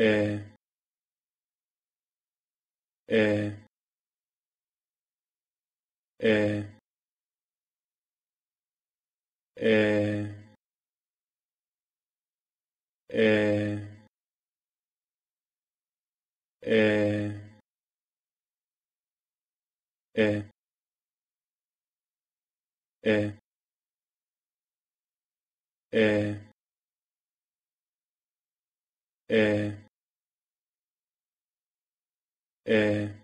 é é é é é é é é é é 诶。